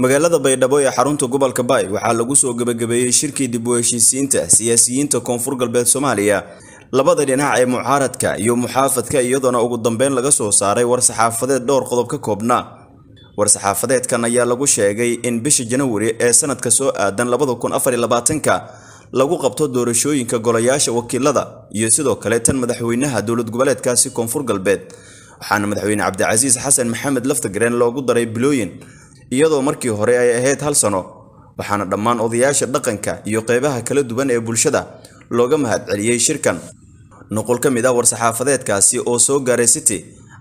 magaalada baydhabo ee xarunta gobolka bay waxaa lagu soo gebagabeeyey shirkii dib u heshiisiinta siyaasiyiinta koonfur galbeed soomaaliya labada dhinac ee mucaaradka iyo muxaafadka iyadoona ugu dambeyn laga soo saaray war-saxaafadeed dhowr qodob ka koobna war-saxaafadeedkan ayaa lagu sheegay in bisha janawari ee sanadka soo aadan ka lagu qabto doorashooyinka golayaasha wakiilada iyo sidoo kale tan madaxweynaha dowlad goboleedkaasi koonfur galbeed waxaana madaxweyne cabdicasiis xasan maxamed laftagareen loogu daray bilooyin iyadoo markii hore ay ahayd hal sano waxaana dhammaan odayaasha dhaqanka iyo qeybaha kala duwan ee bulshada looga mahadceliyey shirkan nuqul ka mid ah war-saxaafadeedkaasi oo soo gaaray city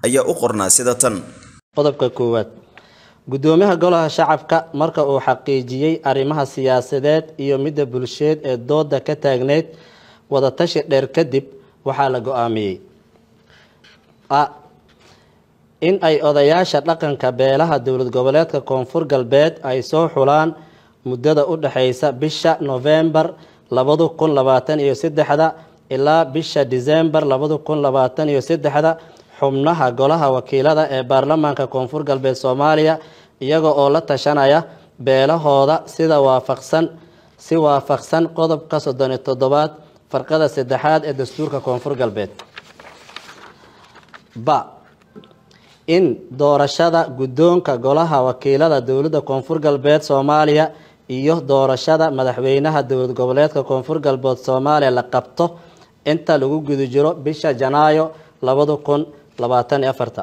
ayaa u qornaa sida tan qodobka koowaad guddoomiyaha golaha shacabka marka uu xaqiijiyey arrimaha siyaasadeed iyo midda bulsheed ee dooda ka taagneyd wadatashi dheer kadib waxaa la go-aamiyey in ay odayaasha dhaqanka beelaha dowlad goboleedka koonfur galbeed ay soo xulaan muddada u dhexeysa bisha novembar labadu kun labaatan iyo saddexda ilaa bisha disembar labadu kun labaatan iyo saddexda xubnaha golaha wakiilada ee baarlamaanka koonfur galbeed soomaaliya iyaga oo la tashanaya beelahooda sida waafaqsan si waafaqsan qodobka soddon iyo toddobaad farqada saddexaad ee dastuurka koonfur galbeed in doorashada guddoonka golaha wakiilada dowladda koonfur galbeed soomaaliya iyo doorashada madaxweynaha dowlad goboleedka koonfur galbeed soomaaliya la qabto inta lagu guda jiro bisha janaayo labada kun labaatan iyo afarta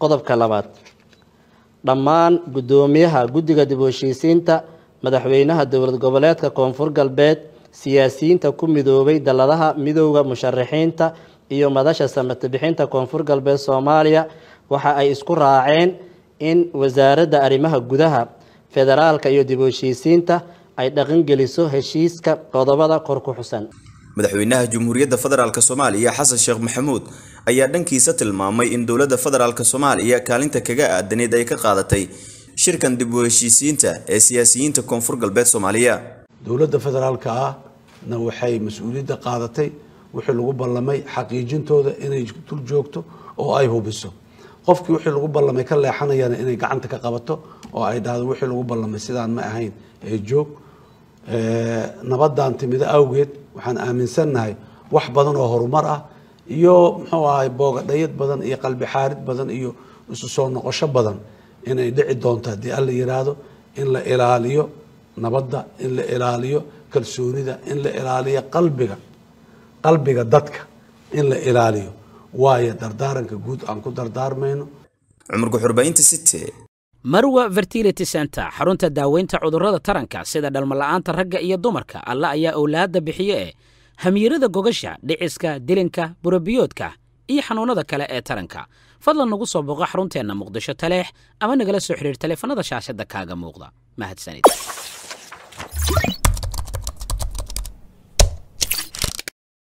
qodobka labaad dhammaan guddoomiyaha guddiga dib u heshiisiinta madaxweynaha dowlad goboleedka koonfur galbeed siyaasiyiinta ku midoobay daladaha midooda musharaxiinta iyo madasha samate koonfur galbeed soomaaliya waxa ay isku raaceen in wasaaradda arrimaha gudaha federaalka iyo dib u heshiisiinta ay dhaqangeliso heshiiska qodobada kor ku xusan madaxweynaha jumhuuriyadda federaalk soomaaliya xasan sheekh maxamuud ayaa dhankiisa tilmaamay in dowladda federaalk soomaaliya kaalinta kaga aadaneed ay ka qaadatay shirkan dib u heshiisiinta ee siyaasiyiinta koonfur galbeed soomaaliya dowladda federaalka ahna waxay mas-uuliyadda qaadatay wixii lagu ballamay xaqiijintooda inay dul joogto oo ay hubiso qofkii wixii lagu ballamay ka leexanayana inay gacanta ka qabato oo ay dhahdo wixii lagu ballamay sidaan ma ahayn ee joog nabadaan timida awgeed waxaan aaminsannahay wax badan oo horumar ah iyo muxuu ahay boogadhayad badan iyo qalbi xaarid badan iyo isu soo noqosho badan inay dhici doonto haddii alla yidhaahdo in la ilaaliyo nabadda in la ilaaliyo kalsoonida in la ilaaliyo qalbiga qalbiga dadka in la ilaaliyo waayo dardaaranka guud aan ku dardaarmayno cumurka xurbaynta site marwa fertility center xarunta daaweynta cudurrada taranka sida dhalmala'aanta ragga iyo dumarka alla ayaa owlaadda bixiyo ee hamiirada gogasha dhiciska dilinka burabiyoodka iyo xanuunada kale ee taranka fadlan nagu soo booqo xarunteenna muqdisho taleex ama nagala soo xidhiir taleefanada shaashadda kaaga muuqda mahadsanid